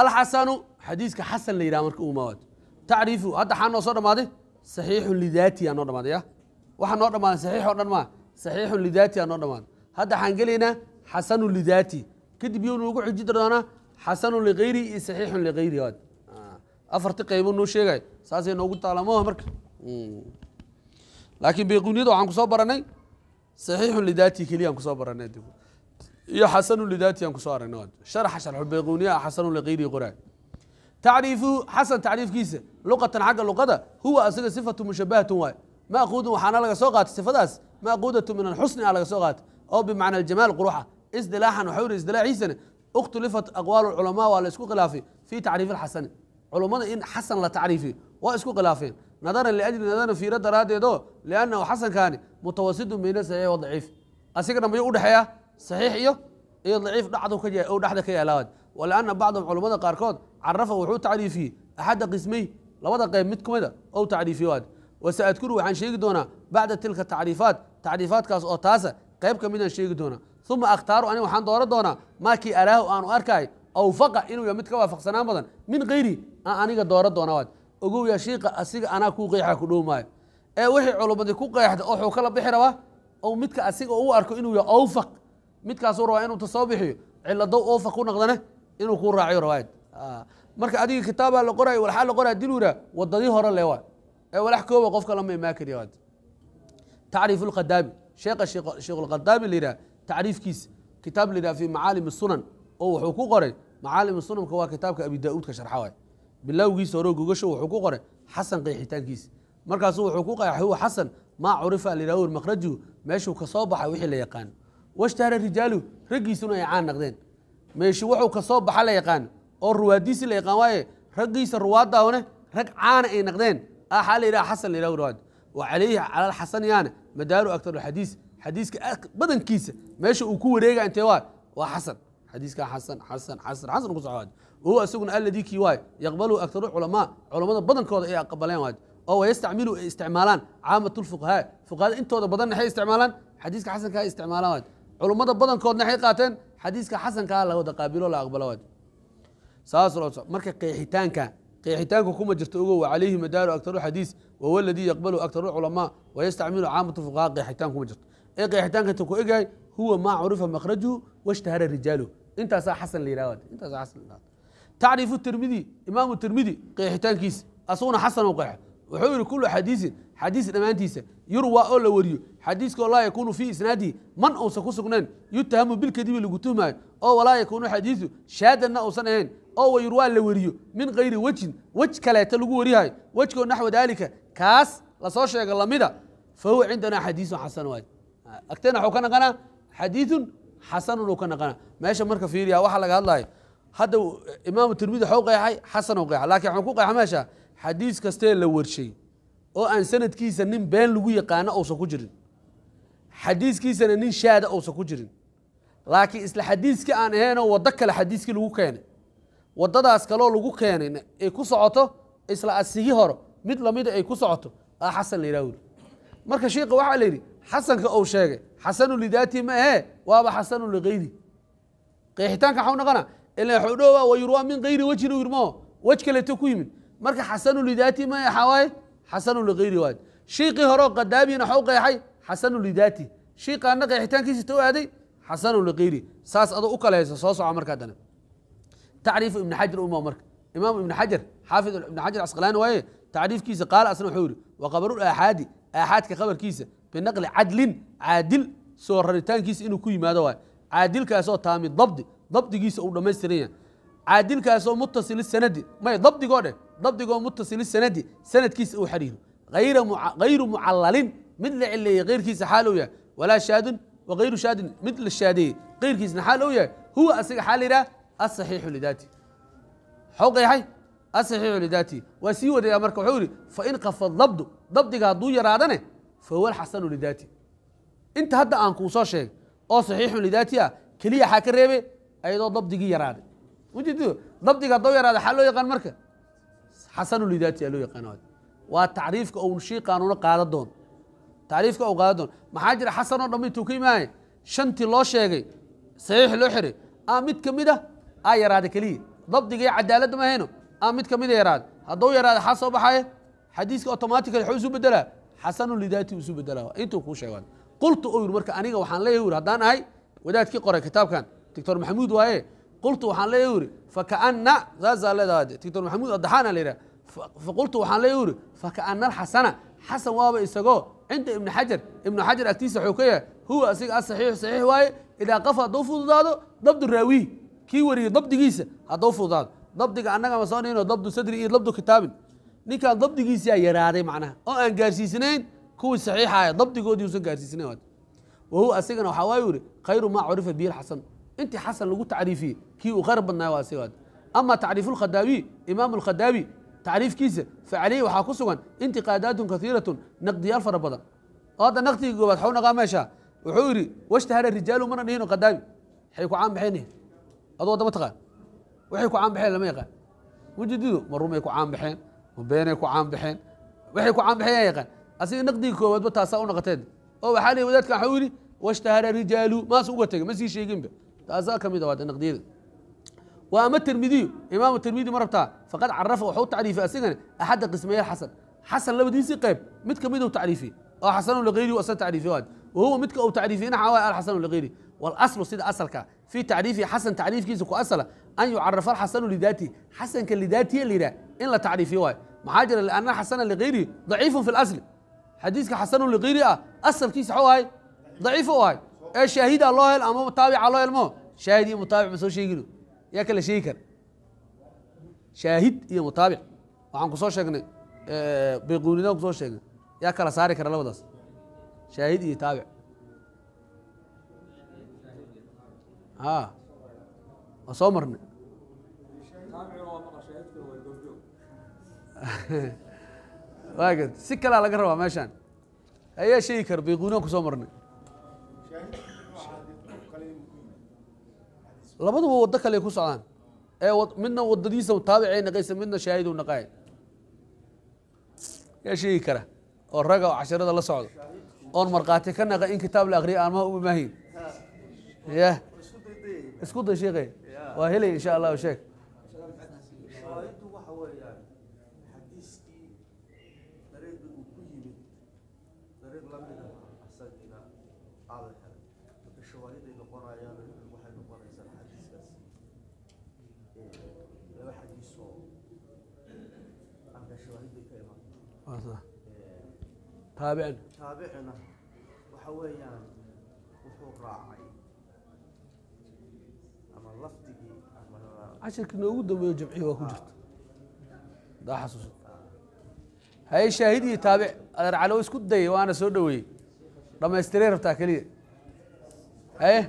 alxasanu xadiiska xasan la yidhaha marka umawaad tacriifu hadda xaa noo soo dhamaaday saxiixun lidaati aa noo dhammaaday ya waxaa noo dhammaaday saxiix oo dhan maa saxiixun lidaati aa noo dhammaaday hadda waxaan gelaynaa xasanu lidaati kadib yownu ugu xuji doonaa xasanun ligayri iyo saxiixun ligayri waad ah, afarti qaybo noo sheegay saasay noogu taalaa marka hmm. laakiin bayquuniyada waxaan kusoo baranay saxiixun lidaati keliya aan kusoo baranay يا حسن لذاتي يا سوار نواد شرح شرح البيغونية حسن لغير قرآن تعريف حسن تعريف كيسة لغة حق اللغة هو أصل صفة مشبهة واي مأخوذ وحانا لغا سوقات ما مأخوذة من الحسن على سوقات أو بمعنى الجمال قروحة ازدلاحا وحور ازدلاع عيسى اختلفت أقوال العلماء وعلى اسكو خلافي في تعريف الحسن علماء إن حسن لا تعريفي واسكو خلافين نظرا لأجل نظرا في رد رادي دو لأنه حسن كان متوسط من سيئ وضعيف أسيقنا يقول حياه صحيح يو إيوه؟ إيه ضعيف لحظة كذا أو لحظة كي لاود ولأن بعض العلماء قاركون عرفوا وحو تعريفي أحد قسمي لو هذا قيم متكم هذا أو تعريفي واد وسأذكره عن شيء دونا بعد تلك التعريفات تعريفات كاس أو تاسة قيم كم شيء دونا ثم أختاروا أنا وحن دور دونا ما كي أراه أنا أركاي أو فقط إنه يوم متكم فقسنا مثلا من غيري أنا قد دورة دونا واد أقول يا شيخ أسيق أنا كو قيحة كلو ماي أي وحي علماء كو قيحة أو حوكالا بحروا أو متك أسيق أو أركو إنه يوفق midkaasuu rabaa inuu tasoo bixiyo cilado oofa ku naqdane inuu ku raaciyo riwaayad ah, marka adiga kitaabaa la qoray walxaa la qoray hadii ira wadadii hore le waa ee walax kooba qofka lama imaakariya waad tacriif lkhadaabi sheekha sheekhuulkhadaabi la yidhaha tacriifkiisa kitaab la yidhaha fi macaalim sunan oo wuxuu ku qoray macaalim sunanka waa kitaabka abi daauudka sharxa waay bilowgiisa hore gogasho wuxuu ku qoray xasan qeexitaankiisa markaasu wuxuu ku qeexay xasan maa curifa layidhah maqrajihu meeshuu kasoo baxay wixii la yaqaan washtahara rijaalu raggiisuna ay caan naqdeen meeshu wuxuu ka baxa la yaqaan oo ruwaadiisi la yaqaan waaye raggiisa ruwaadaahone rag caana ay naqdeen ah, axaa la yidhaha xasan la ruwaad wa calayhi cala alxasan madaaru aktaru xadiis xadiiska ah, badankiisa meesha uu ku wareega intee waa waa xasan xadiiskaa xasan xasan xasan xasan ku socowaad wahuwa isaguna alladii kii waayo yaqbalu aktaru culamaa culammada badankooda ay aqbaleen waad oo wayastacmilu ay isticmaalaan caamat lfuqahaa fuqahada intooda badanna waxay isticmaalaan xadiiska xasanka isticmaalaan waad culummada badankood waxay qaateen xadiiska xasankaa ah la wada qaabilo la aqbala saas marka qeexitaanka qeexitaanka kuma jirto ogow calayhi madaaru aktaru xadiis wahuwa aladii yaqbalu aktaru culamaa wayastacmilu caamatu fuqahaa qeexitaan kuma jirto ee qeexitaanka inta ku egahay huwa maa curifa makhrajuhu washtahara rijaaluhu intaasaa xasan la yidhahd intaasaa xasan la yidhahd tacriifu tirmidi imaamu tirmidi qeexitaankiisa asaguna xasan u qeexo wuxuu yihi kulu xadiisin xadiis dhammaantiisa yurwa oo la wariyo xadiiskoo laa yakuunu fii isnaadihi man uusan ku sugnayn yutahamu bilkadibi lagu tuhmaayo oo walaa yakuunu xadiisu shaadanna uusan ahayn oo wayurwaa la wariyo min kayri wejin wej kaleeta lagu warihayo wejkao naxwa daalika kaas lasoo sheega lamida fahuwa cindanaa xadiisun xasan waay ah, agteena waxuu ka naqanaa xadiisun xasanun uu ka naqanaa meesha marka fiiriya waxaa laga hadlayo hadda imaamu tirmidi waxuu qeexay xasan u qeexa lakin waxaan ku qeexa meesha xadiis kastee la warshay oo aan sanadkiisa nin been lagu yaqaano uusan ku jirin xadiiskiisana nin shaada uusan ku jirin laakiin isla xadiiska aan ahaynoo waddo kale xadiiskii lagu keenay waddadaas kaloo lagu keenay ay ku socoto isla asigi horo mid lamida ay ku socoto aa xasan la yidhaha wuli marka shiika waxaa la yidhi xasanka ou sheegay xasanu lidaatihi ma ahee waaba xasanu ligayri qeexitaanka xaw naqana ila xodhoowa wa min gayri wejhin u yirmo wej kaleeto ku yimid marka xasanu lidaati ma waxaa waaye xasanu ligayri waay shiiqii horeo qadaabina waxau qeexay xasanu lidaati shiiqaana qeexitaankiisa ta u aaday xasanu ligayri saas adoo u kala hayso soo soco markaa dana tacriifu ibni xajar uma marka imaamu ibni xajar xaafid ibni xajar casqalaani waaye tacriifkiisa qaala asna wuxuu yihi wa qabaru aaxaadi aaxaadka qabarkiisa binaqli cadlin caadil soo raritaankiisa inuu ku yimaado waay caadilkaasoo taami dabdi dabdigiisa uu dhammaystiran yahay caadilkaasoo mutasil sanadi may dabdigoo dheh dabdigoo mutasilisnadi sanadkiisa uu xariiro hayru mucalalin mid la cileeyey keyrkiisa xaal ou yahay walaa shaadun waayru shaadin mid la shaadeeyey keyrkiisna xaal ou yahay huwa asiga xaa layihaha asaxiixu lidaati xu qeexay asaxiixu lidaati waa sii wareegaa marka wuxuu yihi fain qafa dabdu dabdiga hadduu yaraadane fa huwa alxasanu lidaati inta hadda aan kuu soo sheegay oo saxiixun lidaati ah keliya xaa ka reebe ayadoo dabdigii yaraaday dabdiga haddoo yaraada xaa loo yaqaan marka xasanulidaati aa loo yaqaana waa tacriifka ou shii qaanuuno qaada doon tacriifka ou qaada doon maxaa jira xasan dhamma intuu ka imaanay shantii loo sheegay saxiix loo xiray aa mid ka mid a aa yaraada keliya dabdiga iyo cadaaladda mahayno aa mid ka mid a yaraada hadduu yaraada xaa soo baxaaya xadiiska automatically xuu isu bedelaa xasanun lidaati isu bedelaa intuu kuu sheeg qultu ou yidhi marka aniga waxaan leeyahy u haddaan ahay wadaadkii qoray kitaabkan doctor maxamuud waaye qultu waxaan le uri fakana saasaa leedahay dictor maxamuud adaxaana layidhaha faqultu waxaan le uri fakaana alxasana xasan waaba isagoo cinda ibni xajar ibnu xajar agtiisa waxuu ka yahay huwa asiga asaxiixu saxiix waaye idaa qaf hadduu fududaado dabdu raawiyi kii wariyey dabdigiisa hadduu fududaado dabdiga annaga ma soonino dabdu sadri iyo dabdu kitaabin ninkaan dabdigiisaa yaraaday macnaha oo aan gaarsiisnayn kuwii saxiixaaya dabdigoodii uusan gaarsiisnayn wahuwa asigana waxaa waaye yuri khayru maa curifa bihi alxasan intii xasan lagu tacriifiyey kii uu qarar badnaa waa si ama tacriifu lkhadaawiy imaamu lkhadaawi tacriifkiisa facaleyhi waxaa ku sugan intiqaadaatun kaiiratun naqdiyaal fara badan oo hadda naqdiga goobaad xaw naqaa meesha wuxuu yidhi washtahara rijaalu mana dhihino khadaawi waxay ku caanbaxeen eh. adoo dama taqaan waxay ku caanbaxeen lama yaqaan mujididu ma rumay ku caanbaxeen ma beenay ku caanbaxeen waxay ku caanbaxeen yaa yaqaan asiga naqdiga koowaadba taasaa u naqateen oo waxaa leeyi wadaadkan waxuu yidhi washtahara rijaalu maas uga tegay ma sheeginba تأزا كمي دواد إنك وأما الترمذي إمام الترمذي بتاع فقد عرفه وحط تعريفه أسيغن أحد قسمي الحسن حسن لو ديسي قيب متك كميدو تعريفي أو حسن لغيري وأسن تعريفي واد وهو متك أو تعريفي نحو حسن لغيري والاصل سيد اصلك في تعريفه حسن تعريف كيسك كأصل ان يعرف الحسن لذاته حسن كلذاته اللي ان لا تعريفه واي محاجر لان حسن لغيري ضعيف في الاصل حديثك حسن لغيري اصل كيس حواي ضعيف واي ee shaahida loo hel ama mutaabica loo helmo shaahid iyo mutaabic ma soo sheegino yaa kala sheegi kara shaahid iyo mutaabic waxaan kusoo sheegnay bayquunida kusoo sheegnay yaa kala saari kara labadaas shaahid iyo taabic a waa soo marnay wa si kalaa laga rabaa meeshaan ayaa sheegi kara bayquunidan kusoo marnay labaduba waddo kale ku socdaan ee midna wadadiisa taabicay naqaysa midna shaahiduu naqaaya yaa sheegi kara oo raga oo casharada la socdo oon markhaati ka naqa in kitaab la akriya aanmaha uma maahin ya isku day sheekhe waa helay insha allahu sheeg taabicna taabicina waxa weeyaan wuxuu raacay ama lafdigii cashirkii noogu dambeeyo jamcihi waa ku jirta ah. hadaa xasuusa haye shaahid iyo taabic adeer calow isku dayay waana soo dhaweeyey dhamaystirey rabtaa keliya haye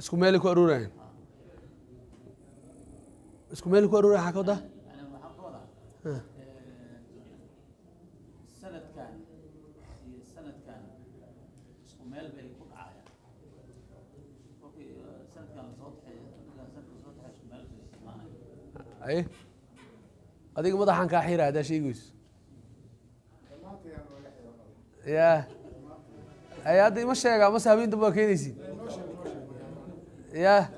isku meelay ku aroorayaan isku meelay ku arooraya waxaa ah. eh, ka meel bay ku dhacayaan kolkii eh, adiga madaxan kaa xiraada sheegayso ya hadda ima sheega mase habeen baa waa ya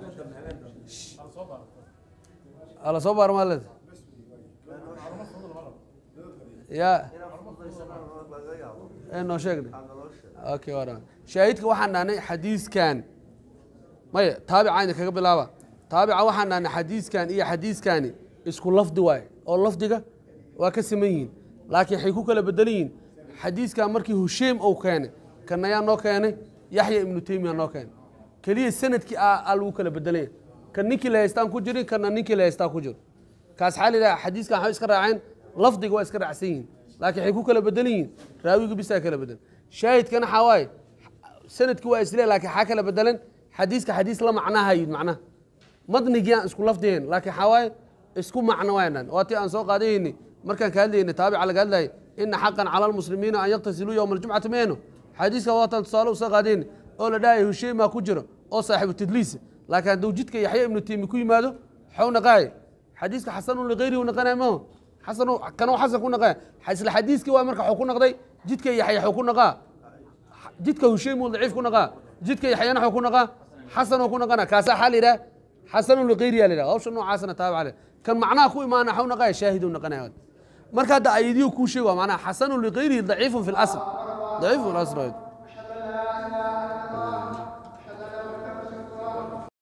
ala soo baar maa leeda ya noo sheegna okay waa shaahidka waxaan dhahnay xadiiskan maya taabicayna kaga bilaaba taabica waxaan dhahnay xadiiskan iyo xadiiskani isku lafdi waaye oo lafdiga waa ka siman yihiin laakiin waxay ku kala bedelan yihiin xadiiskan markii husheim ou keenay kanayaa noo keenay yaxya ibnu teymiya noo keenay keliya sanadkii aa lagu kala bedelaya kan ninkii la haystaan ku jirin kana ninkii la haystaa ku jiro kaas xaa lidhaha xadiiskan waxay iska raaceen lafdiga waa iska raacsan yihin laakiin waxay ku kala bedelan yihin raawigi bisaa kala bedel shaahidkana waxaa waaye sanadkii waa isle lakiin xaa kala bedelan xadiiska xadiis la macnahayid macnaha madnigii isku lafdihayn laakiin waxaa waaye isku macno waynaan waatii aan soo qaadahayni markaan ka hadlaynay taabica laga hadlahay ina xaqan cala almuslimiina an yaqtasiluu yowma aljumcati meeno xadiiska waatan tusaale usa qaadeen oo la dhahay husheima ku jiro oo saaxibu tadliisa laakiin hadduu jidka yaxya ibnu taymi ku yimaado xaw naqaaya xadiiska xasanun lighayrihi naqanaya maaho xasan kanoo xasan ku naqaya isla xadiiskii waa marka xuu ku naqday jidka yaxya xuu ku naqaa jidka husheimuu daciif ku naqaa jidka yaxyana xuu ku naqaa xasanoo ku naqana kaasaa xaa la yidhaha xasanun lighayriha la yidhaha hawsha noocaasna taaba caleh kan macnaha ku imaana xaw naqaya shaahiduu naqanaya marka hadda ayadiyo kuu sheeg waa macnaha xasanun lighayrihi daciifun fi lasl daí vou nas noivas?